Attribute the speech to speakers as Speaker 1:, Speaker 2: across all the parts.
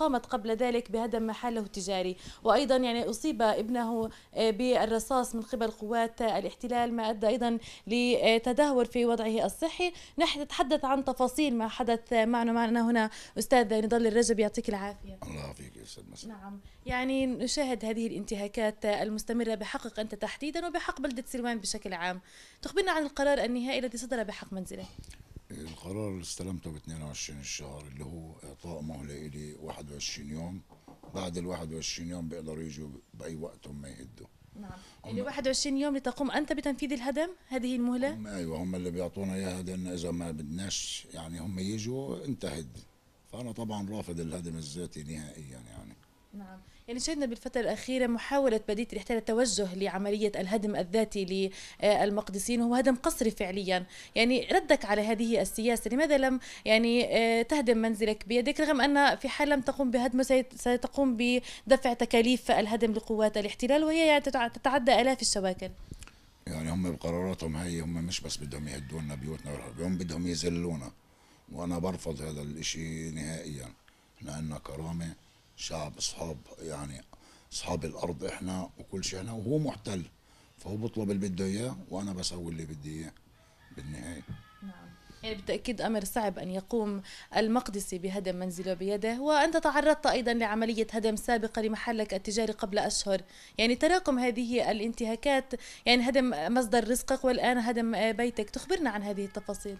Speaker 1: قامت قبل ذلك بهدم محله التجاري وأيضا يعني أصيب ابنه آه، بالرصاص من قبل قوات الاحتلال ما أدى أيضا لتدهور في وضعه الصحي نحن نتحدث عن تفاصيل ما حدث معنا معنا هنا أستاذ نضال الرجب يعطيك العافية الله
Speaker 2: يعافيك يا أستاذ مساء
Speaker 1: نعم يعني نشاهد هذه الانتهاكات المستمرة بحقك أنت تحديدا وبحق بلدة سلوان بشكل عام تخبرنا عن القرار النهائي الذي صدر بحق منزله
Speaker 2: القرار اللي استلمته ب 22 الشهر اللي هو اعطاء مهله لي 21 يوم بعد ال 21 يوم بيقدروا يجوا باي وقت هم يهدوا
Speaker 1: نعم اللي 21 يوم لتقوم انت بتنفيذ الهدم هذه المهله هم
Speaker 2: ايوه هم اللي بيعطونا اياها لان اذا ما بدناش يعني هم يجوا انت هد فانا طبعا رافض الهدم الذاتي نهائيا يعني
Speaker 1: نعم يعني شهدنا بالفترة الأخيرة محاولة بلدية الاحتلال التوجه لعملية الهدم الذاتي للمقدسين وهو هدم قصري فعليا يعني ردك على هذه السياسة لماذا لم يعني آه، تهدم منزلك بيدك رغم أن في حال لم تقوم بهدمه ستقوم بدفع تكاليف الهدم لقوات الاحتلال وهي يعني تتعدى آلاف الشواكل
Speaker 2: يعني هم بقراراتهم هي هم مش بس بدهم يهدونا بيوتنا هم بدهم يذلونا وانا برفض هذا الاشي نهائيا احنا عندنا كرامه شعب اصحاب يعني اصحاب الارض احنا وكل شيء احنا وهو محتل فهو بطلب اللي بده اياه وانا بسوي اللي بدي اياه بالنهايه
Speaker 1: نعم يعني بالتأكيد أمر صعب أن يقوم المقدسي بهدم منزله بيده وأنت تعرضت أيضا لعملية هدم سابقة لمحلك التجاري قبل أشهر يعني تراكم هذه الانتهاكات يعني هدم مصدر رزقك والآن هدم بيتك تخبرنا عن هذه التفاصيل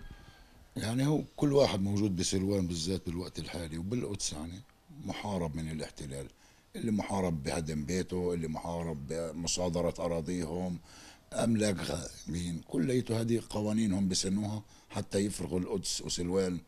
Speaker 2: يعني هو كل واحد موجود بسلوان بالذات بالوقت الحالي وبالقدس يعني محارب من الاحتلال اللي محارب بهدم بيته اللي محارب بمصادرة أراضيهم أملاك مين كليته هذه قوانينهم بسنوها حتى يفرغوا القدس وسلوان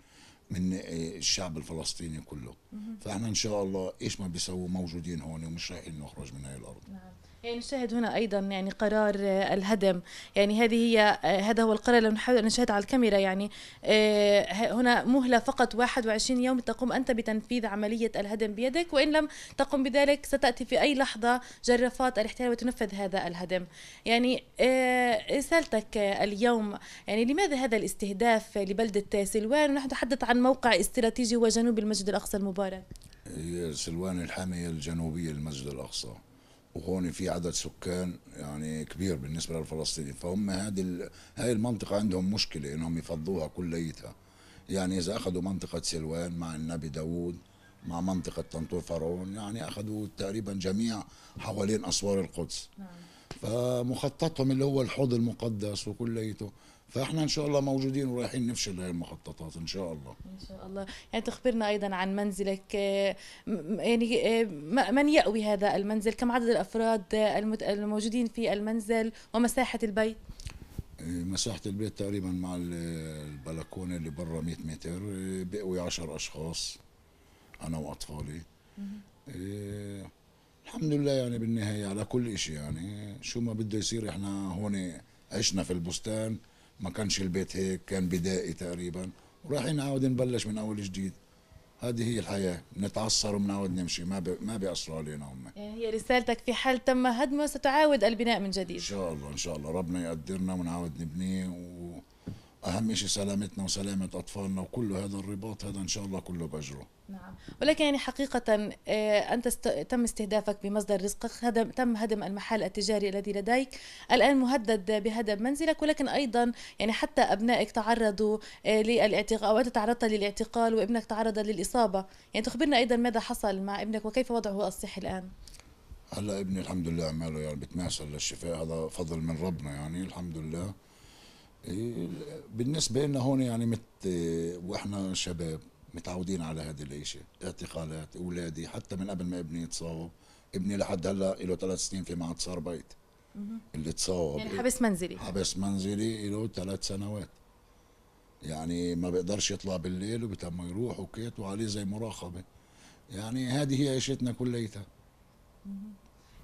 Speaker 2: من الشعب الفلسطيني كله فاحنا ان شاء الله ايش ما بيسووا موجودين هون ومش رايحين نخرج من هاي الارض نعم.
Speaker 1: يعني نشاهد هنا ايضا يعني قرار آه، الهدم يعني هذه هي آه، هذا هو القرار الذي نحاول ان نشاهد على الكاميرا يعني آه، هنا مهله فقط 21 يوم تقوم انت بتنفيذ عمليه الهدم بيدك وان لم تقم بذلك ستاتي في اي لحظه جرافات الاحتلال وتنفذ هذا الهدم يعني رسالتك اليوم يعني لماذا هذا الاستهداف لبلده سلوان ونحن نتحدث عن موقع استراتيجي وجنوب المسجد الاقصى المبارك
Speaker 2: هي سلوان الحامية الجنوبية للمسجد الأقصى وهون في عدد سكان يعني كبير بالنسبة للفلسطينيين فهم هذه هاي المنطقة عندهم مشكلة إنهم يفضوها كليتها يعني إذا أخذوا منطقة سلوان مع النبي داوود مع منطقة طنطور فرعون يعني أخذوا تقريبا جميع حوالين أسوار القدس نعم. فمخططهم اللي هو الحوض المقدس وكليته فاحنا ان شاء الله موجودين ورايحين نفشل هاي المخططات ان شاء الله
Speaker 1: ان شاء الله يعني تخبرنا ايضا عن منزلك آه، يعني آه، من يأوي هذا المنزل كم عدد الافراد آه، الموجودين في المنزل ومساحه البيت
Speaker 2: مساحة البيت تقريبا مع البلكونة اللي برا 100 متر بقوي 10 أشخاص أنا وأطفالي الحمد لله يعني بالنهاية على كل إشي يعني شو ما بده يصير إحنا هون عشنا في البستان ما كانش البيت هيك كان بدائي تقريبا ورايحين نعاود نبلش من اول جديد هذه هي الحياة نتعصر وبنعود نمشي ما بي... ما بيأثروا علينا هم
Speaker 1: يعني هي رسالتك في حال تم هدمه ستعاود البناء من جديد إن
Speaker 2: شاء الله إن شاء الله ربنا يقدرنا ونعاود نبنيه و... اهم شيء سلامتنا وسلامه اطفالنا وكل هذا الرباط هذا ان شاء الله كله باجره
Speaker 1: نعم ولكن يعني حقيقة آه، أنت است... تم استهدافك بمصدر رزقك هدم... تم هدم المحل التجاري الذي لديك الآن مهدد بهدم منزلك ولكن أيضا يعني حتى أبنائك تعرضوا آه، للاعتقال أو أنت تعرضت للاعتقال وابنك تعرض للإصابة يعني تخبرنا أيضا ماذا حصل مع ابنك وكيف وضعه الصحي الآن
Speaker 2: هلا ابني الحمد لله عماله يعني بتماثل للشفاء هذا فضل من ربنا يعني الحمد لله بالنسبة لنا هون يعني مت واحنا شباب متعودين على هذه الأشياء اعتقالات اولادي حتى من قبل ما ابني يتصاوب ابني لحد هلا له ثلاث سنين في صار بيت اللي تصاوب يعني حبس منزلي حبس منزلي له ثلاث سنوات يعني ما بيقدرش يطلع بالليل وبتم يروح وكيت وعليه زي مراقبه يعني هذه هي عيشتنا كليتها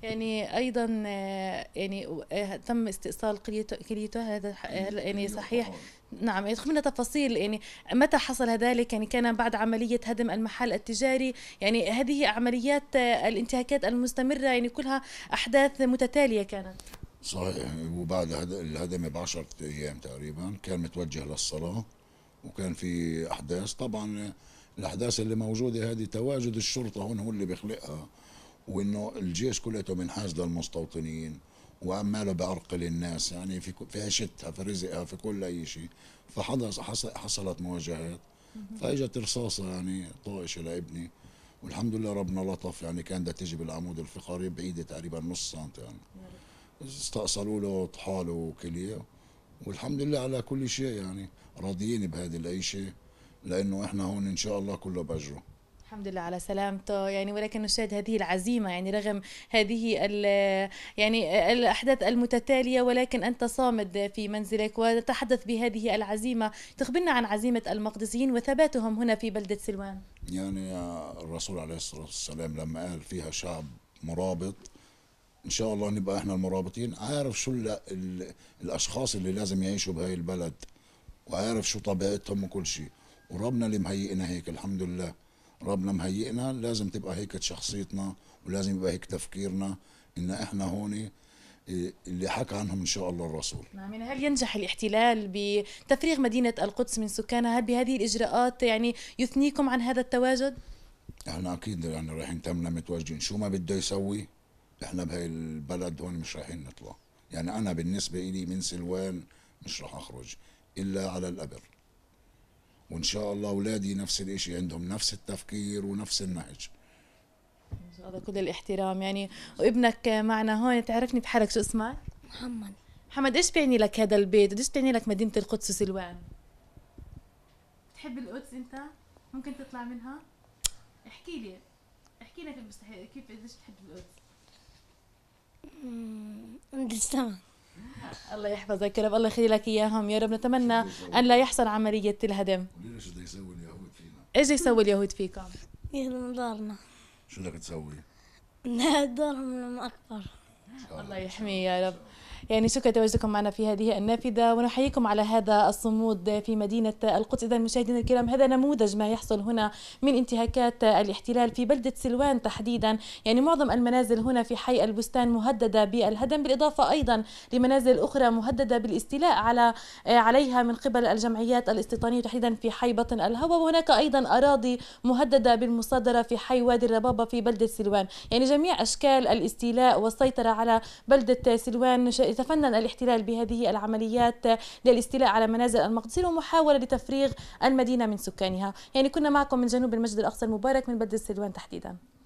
Speaker 1: يعني ايضا آه، يعني آه، تم استئصال كليته هذا يعني صحيح نعم يدخلنا تفاصيل يعني متى حصل ذلك يعني كان بعد عملية هدم المحل التجاري يعني هذه عمليات آه، الانتهاكات المستمرة يعني كلها أحداث متتالية كانت
Speaker 2: صحيح يعني وبعد الهدم بعشرة أيام تقريبا كان متوجه للصلاة وكان في أحداث طبعا الأحداث اللي موجودة هذه تواجد الشرطة هون هو اللي بيخلقها وانه الجيش كليته منحاز للمستوطنين وعماله بعرقل الناس يعني في في عشتها في رزقها في كل اي شيء فحصلت حصلت مواجهات فاجت رصاصه يعني طائشه لابني والحمد لله ربنا لطف يعني كان بدها تجي بالعمود الفقري بعيده تقريبا نص سنت يعني استأصلوا له طحاله وكليه والحمد لله على كل شيء يعني راضيين بهذه العيشه لانه احنا هون ان شاء الله كله باجره
Speaker 1: الحمد لله على سلامته يعني ولكن نشاهد هذه العزيمة يعني رغم هذه ال يعني الأحداث المتتالية ولكن أنت صامد في منزلك وتتحدث بهذه العزيمة تخبرنا عن عزيمة المقدسيين وثباتهم هنا في بلدة سلوان
Speaker 2: يعني الرسول عليه الصلاة والسلام لما قال فيها شعب مرابط ان شاء الله نبقى احنا المرابطين عارف شو الـ الـ الاشخاص اللي لازم يعيشوا بهاي البلد وعارف شو طبيعتهم وكل شيء وربنا اللي مهيئنا هيك الحمد لله ربنا مهيئنا لازم تبقى هيك شخصيتنا ولازم يبقى هيك تفكيرنا ان احنا هون إيه، اللي حكى عنهم ان شاء الله الرسول
Speaker 1: نعم يعني هل ينجح الاحتلال بتفريغ مدينه القدس من سكانها هل بهذه الاجراءات يعني يثنيكم عن هذا التواجد
Speaker 2: احنا اكيد يعني رايحين تمنا متواجدين شو ما بده يسوي احنا بهاي البلد هون مش رايحين نطلع يعني انا بالنسبه لي من سلوان مش راح اخرج الا على الابر وان شاء الله اولادي نفس الشيء عندهم نفس التفكير ونفس النهج
Speaker 1: هذا كل الاحترام يعني وابنك معنا هون تعرفني بحالك شو اسمك محمد محمد ايش بيعني لك هذا البيت ايش بيعني لك مدينه القدس وسلوان تحب القدس انت ممكن تطلع منها احكي لي احكي لنا المستحيل كيف قديش بتحب القدس؟ السما الله يحفظك يا رب الله يخلي لك اياهم يا رب نتمنى ان لا يحصل عمليه الهدم
Speaker 2: ايش بده يسوي اليهود فينا
Speaker 1: ايش يسوي اليهود فيكم؟ يهدم دارنا
Speaker 2: شو بدك تسوي؟
Speaker 1: دارهم لما اكبر الله يحميه يا رب يعني شكرا تواجدكم معنا في هذه النافذة ونحييكم على هذا الصمود في مدينة القدس إذا مشاهدينا الكرام هذا نموذج ما يحصل هنا من انتهاكات الاحتلال في بلدة سلوان تحديدا يعني معظم المنازل هنا في حي البستان مهددة بالهدم بالإضافة أيضا لمنازل أخرى مهددة بالاستيلاء على عليها من قبل الجمعيات الاستيطانية تحديدا في حي بطن الهوى وهناك أيضا أراضي مهددة بالمصادرة في حي وادي الربابة في بلدة سلوان يعني جميع أشكال الاستيلاء والسيطرة على بلدة سلوان يتفنن الاحتلال بهذه العمليات للاستيلاء على منازل المقدسين ومحاولة لتفريغ المدينة من سكانها يعني كنا معكم من جنوب المسجد الأقصى المبارك من بدر السلوان تحديدا